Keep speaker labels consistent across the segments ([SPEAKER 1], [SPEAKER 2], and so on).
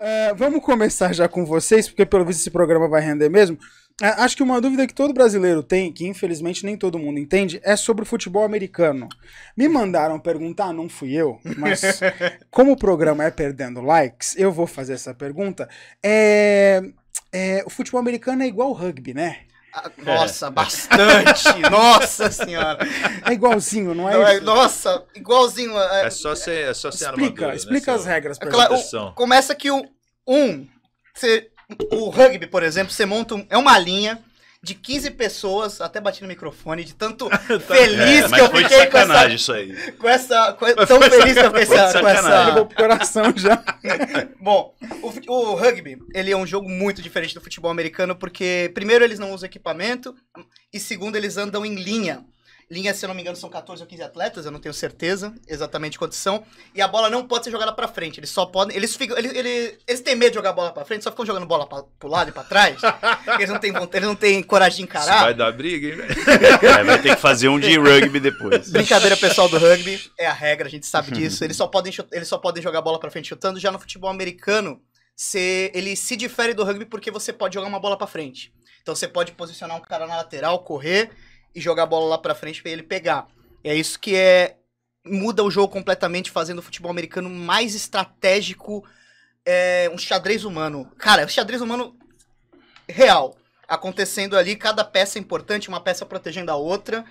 [SPEAKER 1] É, vamos começar já com vocês, porque pelo visto esse programa vai render mesmo. É, acho que uma dúvida que todo brasileiro tem, que infelizmente nem todo mundo entende, é sobre o futebol americano. Me mandaram perguntar, não fui eu, mas como o programa é perdendo likes, eu vou fazer essa pergunta. É, é, o futebol americano é igual o rugby, né? É. Nossa, é. bastante! nossa senhora! É igualzinho, não é? Não, é nossa, igualzinho. É, é só ser, é só ser Explica, armadura, né? explica né, as regras pra é claro, o, Começa que o um, um você, o rugby, por exemplo, você monta um, é uma linha de 15 pessoas, até bati no microfone, de tanto tá. feliz é, que eu fiquei com essa. Isso aí. Com essa. Com, tão feliz que eu fiquei essa, com essa. Levou pro coração já. Bom, o, o, rugby, ele é um jogo muito diferente do futebol americano, porque, primeiro, eles não usam equipamento, e segundo, eles andam em linha. Linha, se eu não me engano, são 14 ou 15 atletas, eu não tenho certeza exatamente quantos são. E a bola não pode ser jogada para frente, eles só podem. Eles, ficam, eles, eles, eles têm medo de jogar a bola para frente, só ficam jogando bola pra, pro lado e pra trás. eles, não têm, eles não têm coragem de encarar. Isso vai dar briga, hein, velho? É, vai ter que fazer um de rugby depois. Brincadeira pessoal do rugby, é a regra, a gente sabe disso. Eles só podem, eles só podem jogar bola para frente chutando. Já no futebol americano, se, ele se difere do rugby porque você pode jogar uma bola para frente. Então você pode posicionar um cara na lateral, correr e jogar a bola lá pra frente para ele pegar. é isso que é muda o jogo completamente, fazendo o futebol americano mais estratégico, é, um xadrez humano. Cara, um xadrez humano real acontecendo ali, cada peça é importante, uma peça protegendo a outra.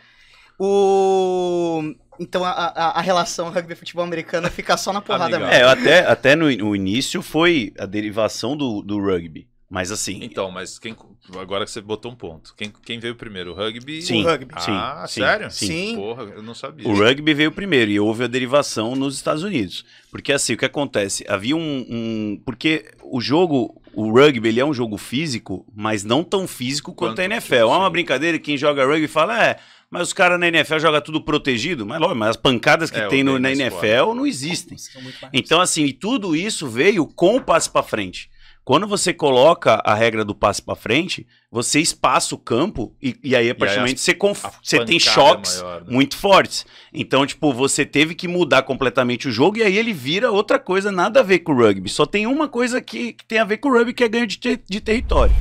[SPEAKER 1] O então a, a, a relação rugby futebol americano fica só na porrada Amiga. mesmo. É, até,
[SPEAKER 2] até no, no início foi a derivação do, do rugby. Mas assim. Então, mas quem. Agora que você botou um ponto. Quem, quem veio primeiro? O rugby? Sim. O rugby. Ah, sim, sério? Sim. sim. Porra, eu não sabia. O rugby veio primeiro e houve a derivação nos Estados Unidos. Porque assim, o que acontece? Havia um. um porque o jogo. O rugby ele é um jogo físico, mas não tão físico quanto, quanto a NFL. Sim. É uma brincadeira, quem joga rugby fala, é, mas os caras na NFL jogam tudo protegido. Mas, logo, mas as pancadas que é, tem no, na NFL não existem. Então, assim, e tudo isso veio com o passe para frente. Quando você coloca a regra do passe para frente, você espaça o campo e, e aí, a partir do momento, você, você tem é choques é maior, né? muito fortes. Então, tipo, você teve que mudar completamente o jogo e aí ele vira outra coisa, nada a ver com o rugby. Só tem uma coisa que, que tem a ver com o rugby, que é ganho de, ter de território.